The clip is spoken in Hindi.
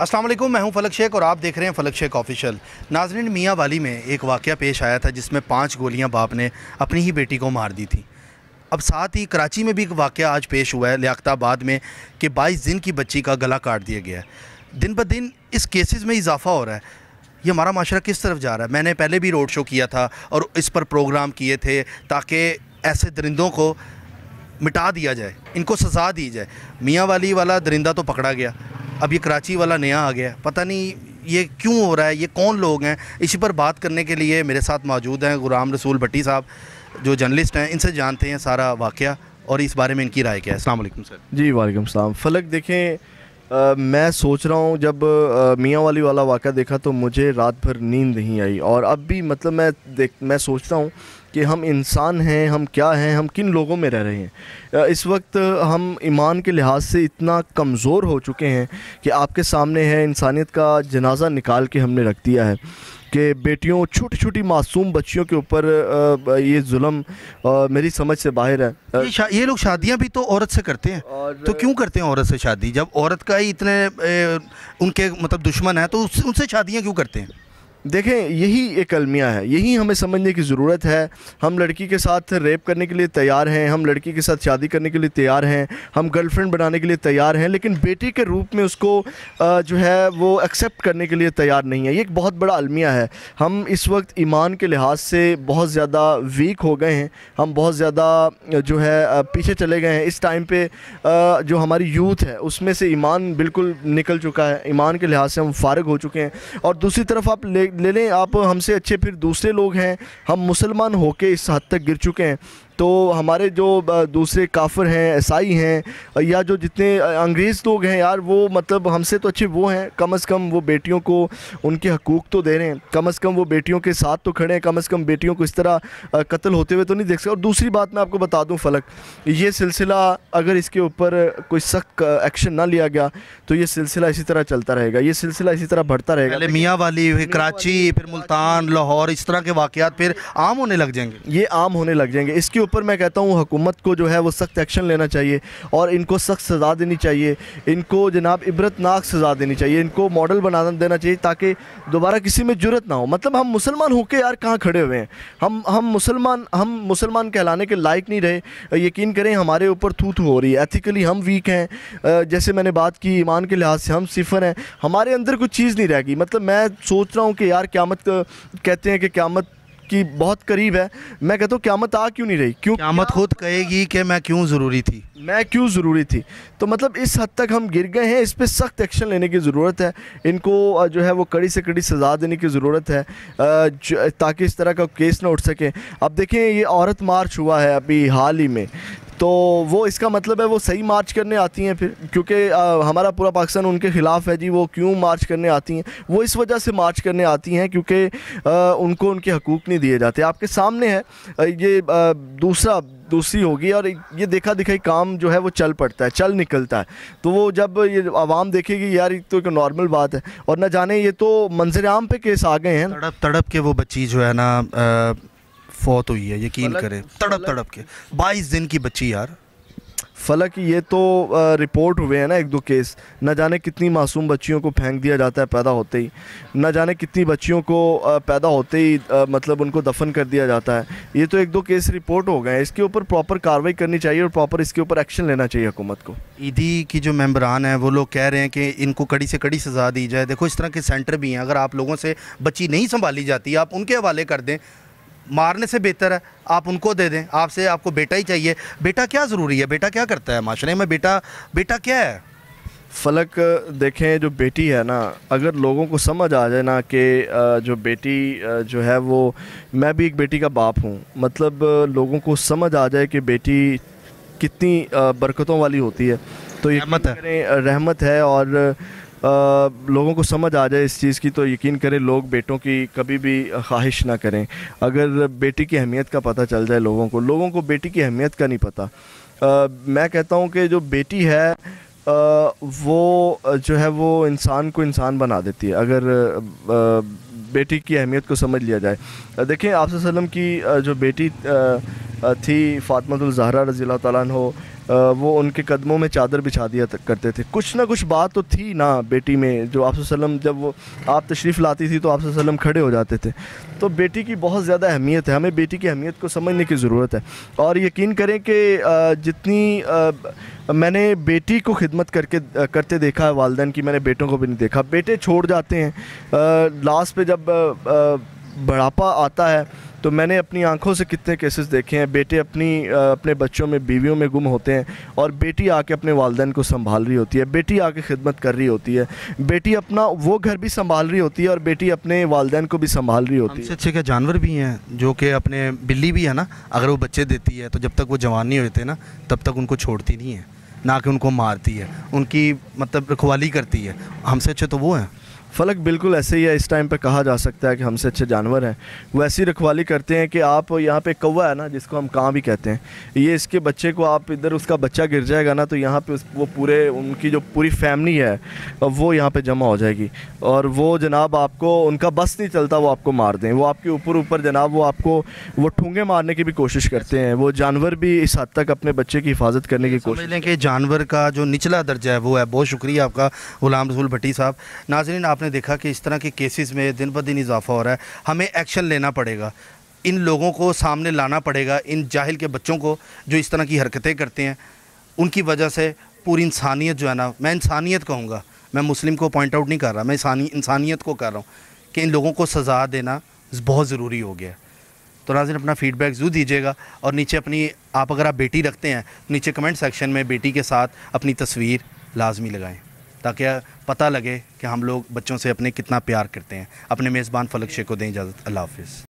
वालेकुम मैं हूं फलक शेख और आप देख रहे हैं फलक शेख ऑफिशियल नाजरीन मियाँ वाली में एक वाक़ पेश आया था जिसमें पाँच गोलियां बाप ने अपनी ही बेटी को मार दी थी अब साथ ही कराची में भी एक वाक़ आज पेश हुआ है लियाताबाद में कि बाईस दिन की बच्ची का गला काट दिया गया है दिन ब दिन इस केसेज़ में इजाफा हो रहा है ये हमारा माशरा किस तरफ जा रहा है मैंने पहले भी रोड शो किया था और इस पर प्रोग्राम किए थे ताकि ऐसे दरिंदों को मिटा दिया जाए इनको सज़ा दी जाए मियाँ वाली वाला दरिंदा तो पकड़ा गया अब ये कराची वाला नया आ गया पता नहीं ये क्यों हो रहा है ये कौन लोग हैं इसी पर बात करने के लिए मेरे साथ मौजूद हैं गुराम रसूल भट्टी साहब जो जर्नलिस्ट हैं इनसे जानते हैं सारा वाक़ और इस बारे में इनकी राय क्या है अल्लाम सर जी वालेकुम सलाम फलक देखें आ, मैं सोच रहा हूँ जब मियाँ वाली वाला वाक़ा देखा तो मुझे रात भर नींद नहीं आई और अब भी मतलब मैं देख मैं सोचता हूँ कि हम इंसान हैं हम क्या हैं हम किन लोगों में रह रहे हैं इस वक्त हम ईमान के लिहाज से इतना कमज़ोर हो चुके हैं कि आपके सामने है इंसानियत का जनाजा निकाल के हमने रख दिया है कि बेटियों छोटी छोटी मासूम बच्चियों के ऊपर ये जुल्म मेरी समझ से बाहर है ये, शा, ये लोग शादियां भी तो औरत से करते हैं और तो क्यों करते हैं औरत से शादी जब औरत का ही इतने ए, उनके मतलब दुश्मन है तो उस, उनसे शादियां क्यों करते हैं देखें यही एक अलमिया है यही हमें समझने की ज़रूरत है हम लड़की के साथ रेप करने के लिए तैयार हैं हम लड़की के साथ शादी करने के लिए तैयार हैं हम गर्लफ्रेंड बनाने के लिए तैयार हैं लेकिन बेटी के रूप में उसको जो है वो एक्सेप्ट करने के लिए तैयार नहीं है ये एक बहुत बड़ा अलमिया है हम इस वक्त ईमान के लिहाज से बहुत ज़्यादा वीक हो गए हैं हम बहुत ज़्यादा जो है पीछे चले गए हैं इस टाइम पर जो हमारी यूथ है उसमें से ईमान बिल्कुल निकल चुका है ईमान के लिहाज से हम फारग हो चुके हैं और दूसरी तरफ आप ले ले लें आप हमसे अच्छे फिर दूसरे लोग हैं हम मुसलमान होके इस हद तक गिर चुके हैं तो हमारे जो दूसरे काफर हैं ईसाई हैं या जो जितने अंग्रेज़ लोग हैं यार वो मतलब हमसे तो अच्छे वो हैं कम अज़ कम वो बेटियों को उनके हकूक़ तो दे रहे हैं कम अज़ कम वो बेटियों के साथ तो खड़े हैं कम अज़ कम बेटियों को इस तरह कत्ल होते हुए तो नहीं देख सकते और दूसरी बात मैं आपको बता दूँ फलक ये सिलसिला अगर इसके ऊपर कोई सख्त एक्शन ना लिया गया तो ये सिलसिला इसी तरह चलता रहेगा ये सिलसिला इसी तरह बढ़ता रहेगा पहले मियाँ वाली फिर कराची फिर मुल्तान लाहौर इस तरह के वाक़ फिर आम होने लग जाएंगे ये आम होने लग जाएंगे इसके ऊपर मैं कहता हूँ हुकूमत को जो है वो सख्त एक्शन लेना चाहिए और इनको सख्त सज़ा देनी चाहिए इनको जनाब इबरतनाक सज़ा देनी चाहिए इनको मॉडल बना देना चाहिए ताकि दोबारा किसी में जरूरत ना हो मतलब हम मुसलमान होके यार कहाँ खड़े हुए हैं हम हम मुसलमान हम मुसलमान कहलाने के लायक नहीं रहे यकीन करें हमारे ऊपर थू थू हो रही है एथिकली हम वीक हैं जैसे मैंने बात की ईमान के लिहाज से हम सिफर हैं हमारे अंदर कुछ चीज़ नहीं रहेगी मतलब मैं सोच रहा हूँ कि यार क्यामत कहते हैं कि क्यामत की बहुत करीब है मैं कहता हूँ क्यामत आ क्यों नहीं रही क्यों क्यामत खुद कहेगी कि मैं क्यों ज़रूरी थी मैं क्यों ज़रूरी थी तो मतलब इस हद तक हम गिर गए हैं इस पर सख्त एक्शन लेने की ज़रूरत है इनको जो है वो कड़ी से कड़ी सज़ा देने की ज़रूरत है ताकि इस तरह का केस ना उठ सके अब देखें ये औरत मार्च हुआ है अभी हाल ही में तो वो इसका मतलब है वो सही मार्च करने आती हैं फिर क्योंकि हमारा पूरा पाकिस्तान उनके ख़िलाफ़ है जी वो क्यों मार्च करने आती हैं वो इस वजह से मार्च करने आती हैं क्योंकि उनको उनके हकूक़ नहीं दिए जाते आपके सामने है ये दूसरा दूसरी होगी और ये देखा दिखाई काम जो है वो चल पड़ता है चल निकलता है तो वो जब ये आवाम देखेगी यार तो एक नॉर्मल बात है और ना जाने ये तो मंजर आम पे केस आ गए हैं तड़प तड़प के वो बच्ची जो है ना फौत हुई है यकीन करें तड़प तड़प के बाईस दिन की बच्ची यार फलक ये तो रिपोर्ट हुए हैं ना एक दो केस न जाने कितनी मासूम बच्चियों को फेंक दिया जाता है पैदा होते ही न जाने कितनी बच्चियों को पैदा होते ही मतलब उनको दफन कर दिया जाता है ये तो एक दो केस रिपोर्ट हो गए हैं इसके ऊपर प्रॉपर कार्रवाई करनी चाहिए और प्रॉपर इसके ऊपर एक्शन लेना चाहिए हुकूमत को ईदी की जो मेम्बरान है वो लोग कह रहे हैं कि इनको कड़ी से कड़ी सज़ा दी जाए देखो इस तरह के सेंटर भी हैं अगर आप लोगों से बच्ची नहीं संभाली जाती आप उनके हवाले कर दें मारने से बेहतर है आप उनको दे दें आपसे आपको बेटा ही चाहिए बेटा क्या ज़रूरी है बेटा क्या करता है माशरे में बेटा बेटा क्या है फलक देखें जो बेटी है ना अगर लोगों को समझ आ जाए ना कि जो बेटी जो है वो मैं भी एक बेटी का बाप हूँ मतलब लोगों को समझ आ जाए कि बेटी कितनी बरकतों वाली होती है तो ये रहमत है रहमत है और लोगों को समझ आ जाए इस चीज़ की तो यकीन करें लोग बेटों की कभी भी ख्वाहिश ना करें अगर बेटी की अहमियत का पता चल जाए लोगों को लोगों को बेटी की अहमियत का नहीं पता आ, मैं कहता हूँ कि जो बेटी है आ, वो जो है वो इंसान को इंसान बना देती है अगर आ, बेटी की अहमियत को समझ लिया जाए देखें आप की जो बेटी थी फ़ातमतुलजहरा रज़ी तैन हो वो उनके कदमों में चादर बिछा दिया करते थे कुछ ना कुछ बात तो थी ना बेटी में जो आप जब वो आप तशरीफ़ लाती थी तो आप खड़े हो जाते थे तो बेटी की बहुत ज़्यादा अहमियत है हमें बेटी की अहमियत को समझने की ज़रूरत है और यकीन करें कि जितनी मैंने बेटी को खिदमत करके करते देखा है वालदेन की मैंने बेटों को भी नहीं देखा बेटे छोड़ जाते हैं लास्ट पे जब बढ़ापा आता है तो मैंने अपनी आंखों से कितने केसेस देखे हैं बेटे अपनी अपने बच्चों में बीवियों में गुम होते हैं और बेटी आके अपने वालदेन को संभाल रही होती है बेटी आके खिदमत कर रही होती है बेटी अपना वो घर भी संभाल रही होती है और बेटी अपने वालदेन को भी संभाल रही होती है अच्छे क्या जानवर भी हैं जो कि अपने बिल्ली भी है ना अगर वो बच्चे देती है तो जब तक वो जवान नहीं होते ना तब तक उनको छोड़ती नहीं है ना कि उनको मारती है उनकी मतलब रखवाली करती है हमसे अच्छे तो वो हैं फ़लक बिल्कुल ऐसे ही है इस टाइम पे कहा जा सकता है कि हमसे अच्छे जानवर हैं वो ऐसी रखवाली करते हैं कि आप यहाँ पे कौवा है ना जिसको हम कहाँ भी कहते हैं ये इसके बच्चे को आप इधर उसका बच्चा गिर जाएगा ना तो यहाँ पे उस वो पूरे उनकी जो पूरी फैमिली है वो यहाँ पे जमा हो जाएगी और वो जनाब आपको उनका बस नहीं चलता वो आपको मार दें वो आपके ऊपर ऊपर जनाब वो आपको वो ठूँगे मारने की भी कोशिश करते हैं वो जानवर भी इस हद तक अपने बच्चे की हिफाजत करने की कोशिश लें जानवर का जो निचला दर्जा है वो है बहुत शुक्रिया आपका गुलाम रसूल भट्टी साहब नाजरीन आप आपने देखा कि इस तरह के केसेस में दिन ब दिन इजाफा हो रहा है हमें एक्शन लेना पड़ेगा इन लोगों को सामने लाना पड़ेगा इन जाहिल के बच्चों को जो इस तरह की हरकतें करते हैं उनकी वजह से पूरी इंसानियत जो है ना मैं इंसानियत कहूँगा मैं मुस्लिम को पॉइंट आउट नहीं कर रहा मैं इंसानियत को कर रहा हूँ कि इन लोगों को सज़ा देना बहुत ज़रूरी हो गया तो नाजिन अपना फ़ीडबैक ज़रूर दीजिएगा और नीचे अपनी आप अगर आप बेटी रखते हैं तो नीचे कमेंट सेक्शन में बेटी के साथ अपनी तस्वीर लाजमी लगाएँ ताकि पता लगे कि हम लोग बच्चों से अपने कितना प्यार करते हैं अपने मेज़बान फलक शेख को दें इजाज़त अल्लाह हाफिज़